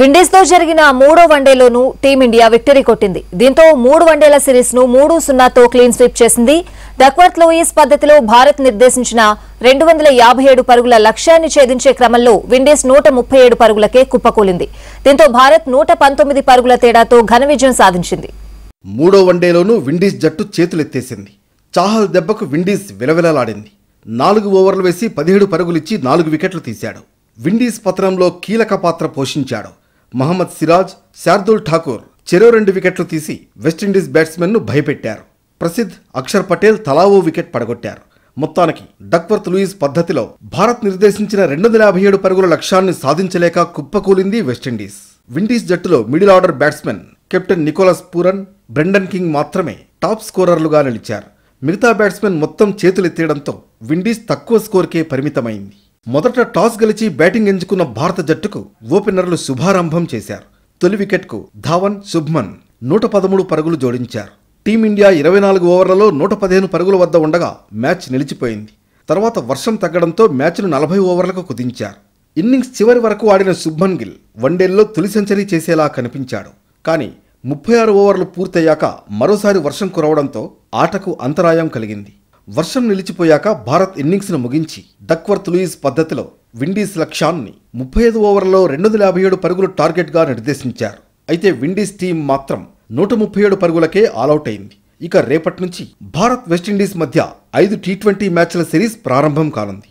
విండీస్తో జరిగిన మూడో వన్డేలోనూ team India victory కొట్టింది దీంతో మూడు వన్డేల సిరీస్ను మూడు సున్నాతో క్లీన్ స్వీప్ చేసింది డక్వర్త్ లూయిస్ పద్ధతిలో భారత్ నిర్దేశించిన రెండు వందల యాభై ఏడు పరుగుల లక్ష్యాన్ని ఛేదించే క్రమంలో విండీస్ నూట ముప్పై ఏడు పరుగులకే కుప్పకూలింది దీంతో భారత్ నూట పంతొమ్మిది పరుగుల తేడాతో ఘన విజయం సాధించింది మూడో వన్డేలోనూ విండీస్ జట్టు చేతులెత్తేసింది చాహల్ దెబ్బకు విండీస్ విలవిలలాడింది నాలుగు ఓవర్లు వేసి పదిహేడు పరుగులిచ్చి నాలుగు వికెట్లు తీశాడు విండీస్ పతనంలో కీలక పాత్ర పోషించాడు మహమ్మద్ సిరాజ్ శార్దుల్ ఠాకూర్ చెరో రెండు వికెట్లు తీసి వెస్టిండీస్ బ్యాట్స్మెన్ను భయపెట్టారు ప్రసిద్ధ్ అక్షర్ పటేల్ తలావో వికెట్ పడగొట్టారు మొత్తానికి డక్వర్త్ లూయిస్ పద్ధతిలో భారత్ నిర్దేశించిన రెండు వందల యాభై ఏడు పరుగుల లక్ష్యాన్ని సాధించలేక కుప్పకూలింది వెస్టిండీస్ విండీస్ జట్టులో middle order batsmen captain Nicholas Pooran Brandon King మాత్రమే టాప్ స్కోరర్లుగా నిలిచారు మిగతా బ్యాట్స్మెన్ మొత్తం చేతులెత్తడంతో విండీస్ తక్కువ స్కోర్కే పరిమితమైంది మొదట టాస్ గెలిచి బ్యాటింగ్ ఎంచుకున్న భారత జట్టుకు ఓపెనర్లు శుభారంభం చేశారు తొలి వికెట్కు ధావన్ శుభ్మన్ నూట పదమూడు పరుగులు జోడించారు టీమిండియా ఇరవై నాలుగు ఓవర్లలో నూట పదిహేను పరుగుల వద్ద ఉండగా మ్యాచ్ నిలిచిపోయింది తర్వాత వర్షం తగ్గడంతో మ్యాచ్ను నలభై ఓవర్లకు కుదించారు ఇన్నింగ్స్ చివరి వరకు ఆడిన శుభ్మన్ గిల్ వన్డేల్లో తొలి సెంచరీ చేసేలా కనిపించాడు కానీ ముప్పై ఆరు ఓవర్లు పూర్తయ్యాక మరోసారి వర్షం కురవడంతో ఆటకు అంతరాయం కలిగింది వర్షం నిలిచిపోయాక భారత్ ఇన్నింగ్స్ను ముగించి డక్వర్త్ లూయిస్ పద్ధతిలో విండీస్ లక్ష్యాన్ని ముప్పై ఐదు ఓవర్లలో రెండు వందల యాభై ఏడు పరుగులు టార్గెట్గా నిర్దేశించారు అయితే విండీస్ టీం మాత్రం నూట ముప్పై ఏడు పరుగులకే ఆలౌట్ అయింది ఇక రేపటి నుంచి భారత్ వెస్టిండీస్ మధ్య ఐదు టీ ట్వంటీ మ్యాచ్ల సిరీస్ ప్రారంభం కానుంది